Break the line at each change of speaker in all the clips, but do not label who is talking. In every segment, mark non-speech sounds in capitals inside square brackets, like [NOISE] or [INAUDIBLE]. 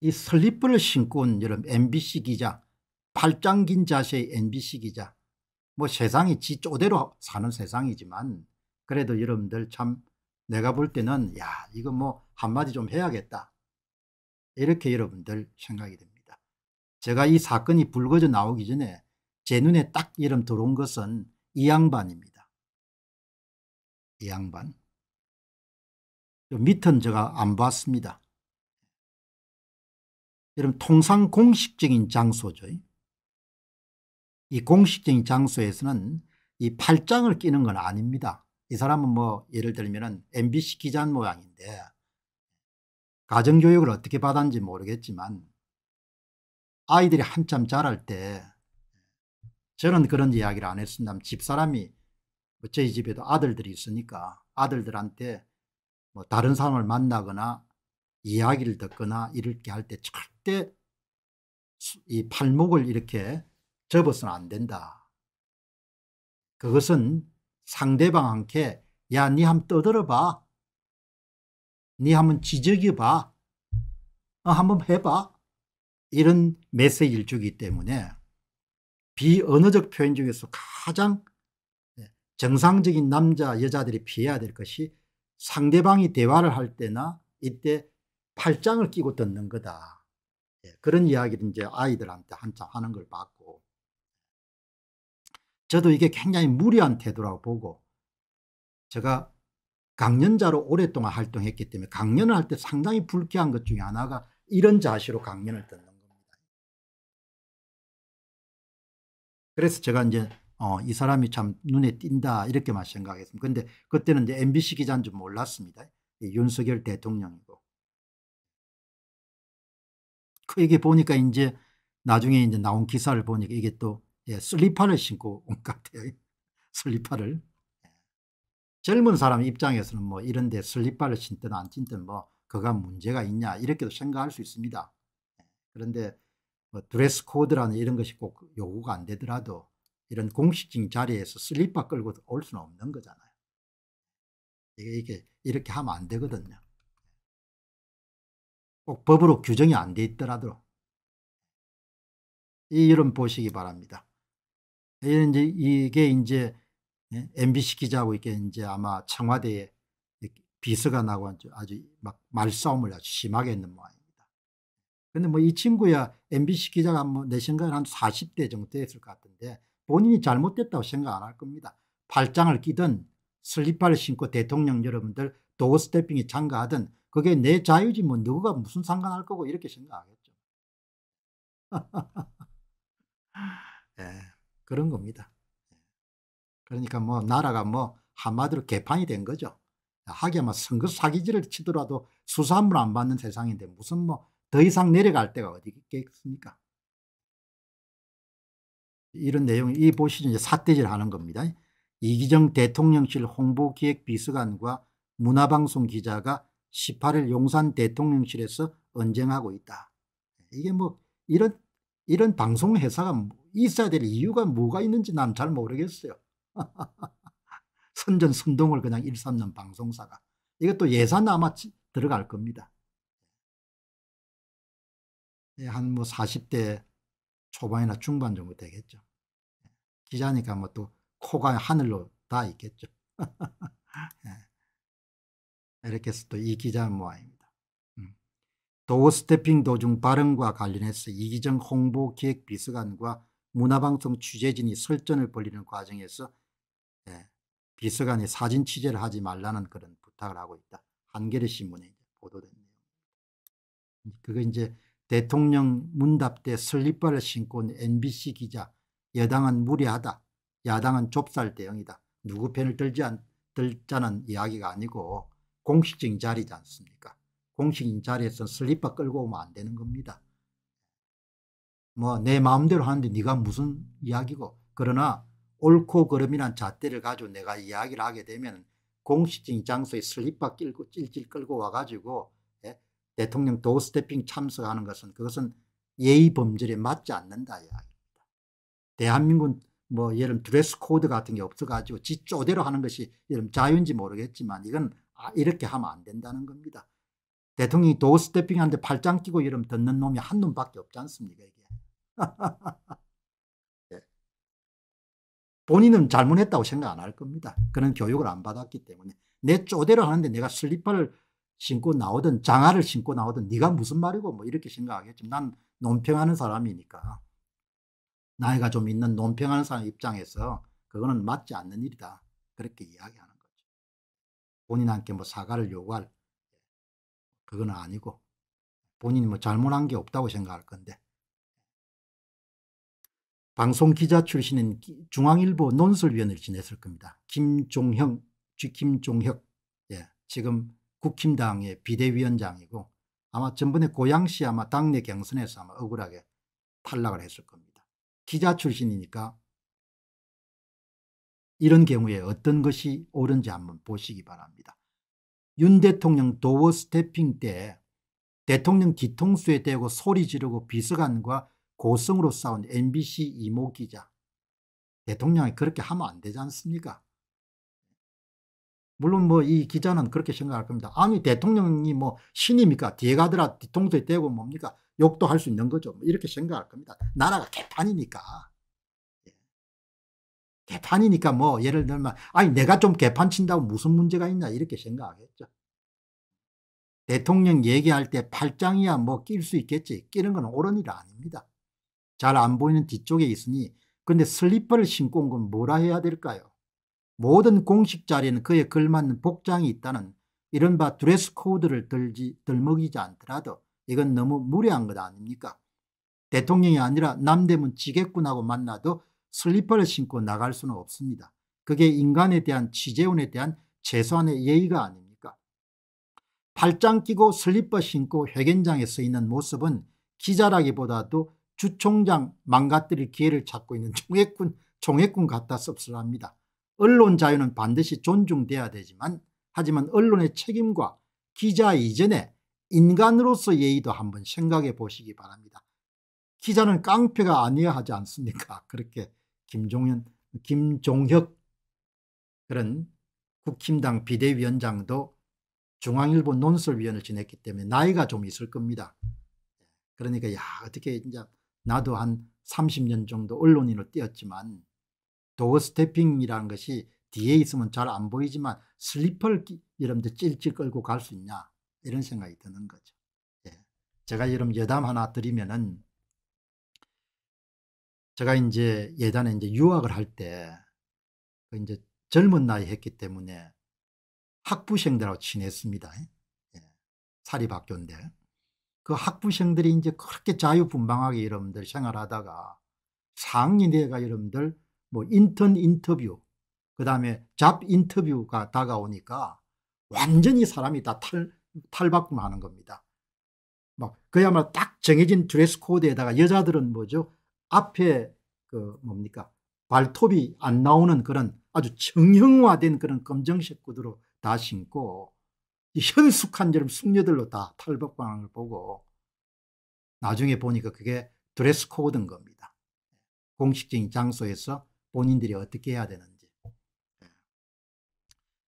이 슬리퍼를 신고 온 여름 MBC 기자 팔짱 긴 자세의 MBC 기자 뭐 세상이 지 쪼대로 사는 세상이지만 그래도 여러분들 참 내가 볼 때는 야 이거 뭐 한마디 좀 해야겠다 이렇게 여러분들 생각이 됩니다. 제가 이 사건이 불거져 나오기 전에 제 눈에 딱 이름 들어온 것은 이 양반입니다. 이 양반. 밑은 제가 안 봤습니다. 여러분 통상 공식적인 장소죠. 이 공식적인 장소에서는 이 팔짱을 끼는 건 아닙니다. 이 사람은 뭐 예를 들면 MBC 기자 모양인데 가정교육을 어떻게 받았는지 모르겠지만 아이들이 한참 자랄 때 저는 그런 이야기를 안했습니다 집사람이 뭐 저희 집에도 아들들이 있으니까 아들들한테 뭐 다른 사람을 만나거나 이야기를 듣거나 이렇게 할때 절대 이 팔목을 이렇게 접어서는 안 된다. 그것은 상대방한테 야, 니 한번 떠들어봐. 니 한번 지적이봐. 어, 한번 해봐. 이런 메시지를 주기 때문에 비언어적 표현 중에서 가장 네, 정상적인 남자, 여자들이 피해야 될 것이 상대방이 대화를 할 때나 이때 팔짱을 끼고 듣는 거다. 예, 그런 이야기를 이제 아이들한테 한참 하는 걸 봤고 저도 이게 굉장히 무리한 태도라고 보고 제가 강연자로 오랫동안 활동했기 때문에 강연을 할 때 상당히 불쾌한 것 중에 하나가 이런 자세로 강연을 듣는 겁니다. 그래서 제가 이제 어, 이 사람이 참 눈에 띈다 이렇게만 생각했습니다. 런데 그때는 이제 MBC 기자인 줄 몰랐습니다. 윤석열 대통령이고 이게 그 보니까 이제 나중에 이제 나온 기사를 보니까 이게 또 예, 슬리퍼를 신고 온 것 같아요. 슬리퍼를. 젊은 사람 입장에서는 뭐 이런데 슬리퍼를 신든 안 신든 뭐 그가 문제가 있냐 이렇게도 생각할 수 있습니다. 그런데 뭐 드레스 코드라는 이런 것이 꼭 요구가 안 되더라도 이런 공식적인 자리에서 슬리퍼 끌고 올 수는 없는 거잖아요. 이게, 이게 이렇게 하면 안 되거든요. 꼭 법으로 규정이 안 돼 있더라도 이 여름 보시기 바랍니다. 이제 이게 이제 MBC 예, 기자하고 이게 이제 아마 청와대에 비서가 나고 아주 막 말싸움을 아주 심하게 했는 모양입니다. 근데 뭐 이 친구야 MBC 기자가 뭐내 생각에 한 40대 정도 됐을 것 같은데 본인이 잘못됐다고 생각 안 할 겁니다. 팔짱을 끼든 슬리퍼를 신고 대통령 여러분들 도그 스태핑이 참가하든 그게 내 자유지 뭐 누가 무슨 상관할 거고 이렇게 생각하겠죠. [LAUGHS] 예, 그런 겁니다. 예. 그러니까 뭐 나라가 뭐 한마디로 개판이 된 거죠. 하기야 뭐 선거 사기질을 치더라도 수사함을 안 받는 세상인데 무슨 뭐 더 이상 내려갈 데가 어디 있겠습니까? 이런 내용, 이 보시죠. 이제 사태질 하는 겁니다. 이기정 대통령실 홍보기획비서관과 문화방송 기자가 18일 용산 대통령실에서 언쟁하고 있다. 이게 뭐 이런 이런 방송 회사가 뭐 있어야 될 이유가 뭐가 있는지 난 잘 모르겠어요. [LAUGHS] 선전 선동을 그냥 일삼는 방송사가 이것도 예산 아마 들어갈 겁니다. 예, 한 뭐 40대 초반이나 중반 정도 되겠죠. 기자니까 뭐 또 코가 하늘로 다 있겠죠. [LAUGHS] 예. 이렇게 해서 또 이기자 모아입니다. 음. 또스태핑 도중 발언과 관련해서 이기정 홍보기획비서관과 문화방송 취재진이 설전을 벌이는 과정에서 예, 비서관이 사진 취재를 하지 말라는 그런 부탁을 하고 있다. 한겨레 신문에 보도된 내용. 그거 이제 대통령 문답 때 슬리퍼를 신고 온 MBC 기자 여당은 무리하다. 야당은 좁쌀 대응이다. 누구 편을 들지 않, 들자는 이야기가 아니고 공식적인 자리지 않습니까? 공식인 자리에서 슬리퍼 끌고 오면 안 되는 겁니다. 뭐 내 마음대로 하는데 네가 무슨 이야기고 그러나 옳고 그름이란 잣대를 가지고 내가 이야기를 하게 되면 공식적인 장소에 슬리퍼 끌고 찔찔 끌고 와가지고 예? 대통령 도스태핑 참석하는 것은 그것은 예의 범절에 맞지 않는다 이야기입니다. 대한민국 뭐 예를 드레스 코드 같은 게 없어가지고 지 쪼대로 하는 것이 예를 자유인지 모르겠지만 이건 아, 이렇게 하면 안 된다는 겁니다. 대통령이 도우 스태핑한테 팔짱 끼고 이러면 듣는 놈이 한 놈밖에 없지 않습니까, 이게. [LAUGHS] 네. 본인은 잘못했다고 생각 안 할 겁니다. 그런 교육을 안 받았기 때문에. 내 쪼대로 하는데 내가 슬리퍼를 신고 나오든 장화를 신고 나오든 네가 무슨 말이고 뭐 이렇게 생각하겠지만 난 논평하는 사람이니까 나이가 좀 있는 논평하는 사람 입장에서 그거는 맞지 않는 일이다. 그렇게 이야기하는 본인한테 뭐 사과를 요구할 그건 아니고 본인이 뭐 잘못한 게 없다고 생각할 건데 방송 기자 출신인 중앙일보 논설위원을 지냈을 겁니다. 김종형, 김종혁, 예, 지금 국힘당의 비대위원장이고 아마 전번에 고양시 아마 당내 경선에서 아마 억울하게 탈락을 했을 겁니다. 기자 출신이니까 이런 경우에 어떤 것이 옳은지 한번 보시기 바랍니다. 윤 대통령 도어 스태핑 때 대통령 뒤통수에 대고 소리 지르고 비서관과 고성으로 싸운 MBC 이모 기자. 대통령이 그렇게 하면 안 되지 않습니까? 물론 뭐 이 기자는 그렇게 생각할 겁니다. 아니 대통령이 뭐 신입니까? 뒤에 가더라 뒤통수에 대고 뭡니까? 욕도 할 수 있는 거죠. 뭐 이렇게 생각할 겁니다. 나라가 개판이니까. 개판이니까 뭐 예를 들면 아니 내가 좀 개판 친다고 무슨 문제가 있냐 이렇게 생각하겠죠. 대통령 얘기할 때 팔짱이야 뭐 낄 수 있겠지 끼는 건 옳은 일 아닙니다. 잘 안 보이는 뒤쪽에 있으니 근데 슬리퍼를 신고 온 건 뭐라 해야 될까요? 모든 공식 자리에는 그에 걸맞는 복장이 있다는 이른바 드레스 코드를 들지, 들먹이지 않더라도 이건 너무 무례한 것 아닙니까? 대통령이 아니라 남대문 지게꾼하고 만나도 슬리퍼를 신고 나갈 수는 없습니다. 그게 인간에 대한 지재원에 대한 최소한의 예의가 아닙니까? 팔짱 끼고 슬리퍼 신고 회견장에 서 있는 모습은 기자라기보다도 주총장 망가뜨릴 기회를 찾고 있는 [LAUGHS] 총해꾼총해꾼 같다 씁쓸합니다. 언론 자유는 반드시 존중돼야 되지만 하지만 언론의 책임과 기자 이전에 인간으로서 예의도 한번 생각해 보시기 바랍니다. 기자는 깡패가 아니어야 하지 않습니까? [LAUGHS] 그렇게 김종현, 김종혁 그런 국힘당 비대위원장도 중앙일보 논설위원을 지냈기 때문에 나이가 좀 있을 겁니다. 그러니까 야 어떻게 이제 나도 한 30년 정도 언론인으로 뛰었지만 도어 스태핑이라는 것이 뒤에 있으면 잘 안 보이지만 슬리퍼를 여러분들 찔찔 끌고 갈 수 있냐 이런 생각이 드는 거죠. 예. 제가 여러분 여담 하나 드리면은 제가 이제 예단에 이제 유학을 할 때 이제 그 젊은 나이 했기 때문에 학부생들하고 친했습니다. 예. 사립학교인데 그 학부생들이 이제 그렇게 자유분방하게 여러분들 생활하다가 4학년 내가 여러분들 뭐 인턴 인터뷰 그 다음에 잡 인터뷰가 다가오니까 완전히 사람이 다 탈, 탈바꿈하는 겁니다. 막 그야말로 딱 정해진 드레스 코드에다가 여자들은 뭐죠? 앞에 그 뭡니까 발톱이 안 나오는 그런 아주 정형화된 그런 검정색 구두로 다 신고 현숙한 저런 숙녀들로 다 탈북방을 보고 나중에 보니까 그게 드레스 코드인 겁니다. 공식적인 장소에서 본인들이 어떻게 해야 되는지. 예.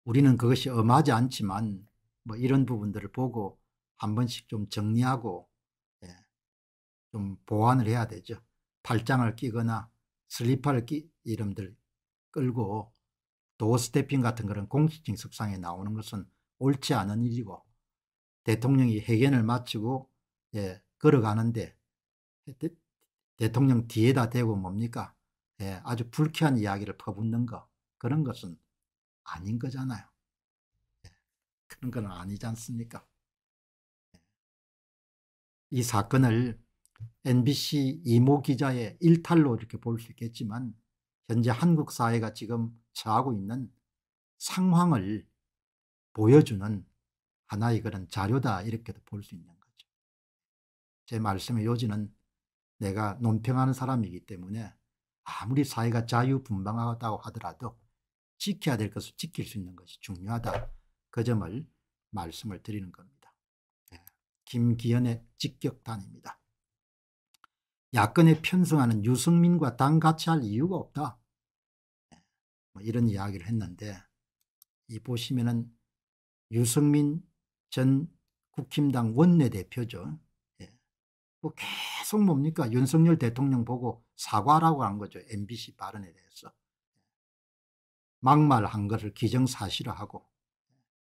우리는 그것이 엄하지 않지만 뭐 이런 부분들을 보고 한 번씩 좀 정리하고 예, 좀 보완을 해야 되죠. 팔짱을 끼거나 슬리퍼를 끼 이름들 끌고 도어 스태핑 같은 그런 공식적 석상에 나오는 것은 옳지 않은 일이고 대통령이 회견을 마치고 예, 걸어가는데 대, 대통령 뒤에다 대고 뭡니까 예, 아주 불쾌한 이야기를 퍼붓는 거 그런 것은 아닌 거잖아요 예, 그런 건 아니지 않습니까 예. 이 사건을 MBC 이모 기자의 일탈로 이렇게 볼 수 있겠지만 현재 한국 사회가 지금 처하고 있는 상황을 보여주는 하나의 그런 자료다 이렇게도 볼 수 있는 거죠. 제 말씀의 요지는 내가 논평하는 사람이기 때문에 아무리 사회가 자유분방하다고 하더라도 지켜야 될 것을 지킬 수 있는 것이 중요하다. 그 점을 말씀을 드리는 겁니다. 예, 김기현의 직격탄입니다. 야권에 편승하는 유승민과 당 같이 할 이유가 없다. 뭐 이런 이야기를 했는데 이 보시면은 유승민 전 국힘당 원내대표죠. 예. 뭐 계속 뭡니까 윤석열 대통령 보고 사과라고 한 거죠. MBC 발언에 대해서. 막말한 것을 기정사실화하고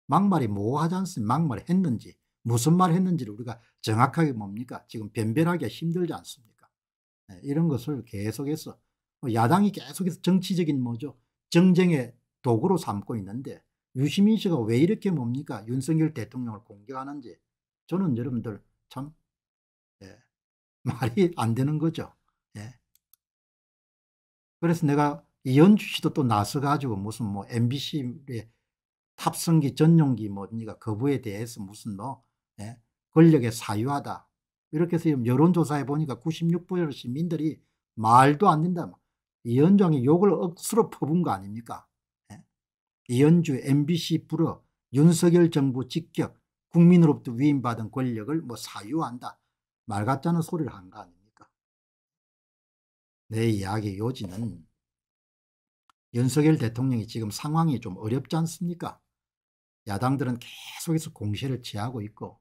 막말이 뭐하지 않습니까? 막말 했는지 무슨 말 했는지를 우리가 정확하게 뭡니까? 지금 변별하기가 힘들지 않습니까? 네, 이런 것을 계속해서 뭐 야당이 계속해서 정치적인 뭐죠 정쟁의 도구로 삼고 있는데 유시민 씨가 왜 이렇게 뭡니까 윤석열 대통령을 공격하는지 저는 여러분들 참 예, [LAUGHS] 말이 안 되는 거죠. 예. 그래서 내가 이현주 씨도 또 나서가지고 무슨 뭐 MBC의 탑승기 전용기 뭡니까 거부에 대해서 무슨 뭐 예, 권력의 사유하다 이렇게 해서 여론조사해 보니까 96% 시민들이 말도 안 된다. 이현정이 욕을 억수로 퍼본 거 아닙니까? 예? 이현주 MBC 불어 윤석열 정부 직격 국민으로부터 위임받은 권력을 뭐 사유한다. 말 같다는 소리를 한 거 아닙니까? 내 이야기 요지는 윤석열 대통령이 지금 상황이 좀 어렵지 않습니까? 야당들은 계속해서 공세를 취하고 있고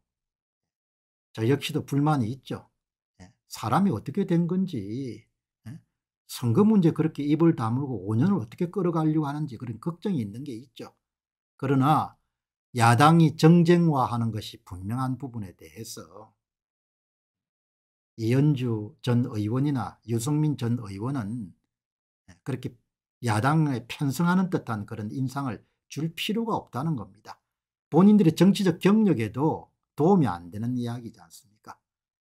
저 역시도 불만이 있죠. 예, 사람이 어떻게 된 건지, 예, 선거 문제 그렇게 입을 다물고 5년을 어떻게 끌어가려고 하는지 그런 걱정이 있는 게 있죠. 그러나 야당이 정쟁화하는 것이 분명한 부분에 대해서 이현주 전 의원이나 유승민 전 의원은 예, 그렇게 야당에 편성하는 듯한 그런 인상을 줄 필요가 없다는 겁니다. 본인들의 정치적 경력에도 도움이 안 되는 이야기지 않습니까?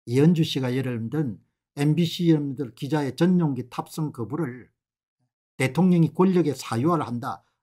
이현주 씨가 예를 들면 MBC 여러분들 기자의 전용기 탑승 거부를 대통령이 권력의 사유화를 한다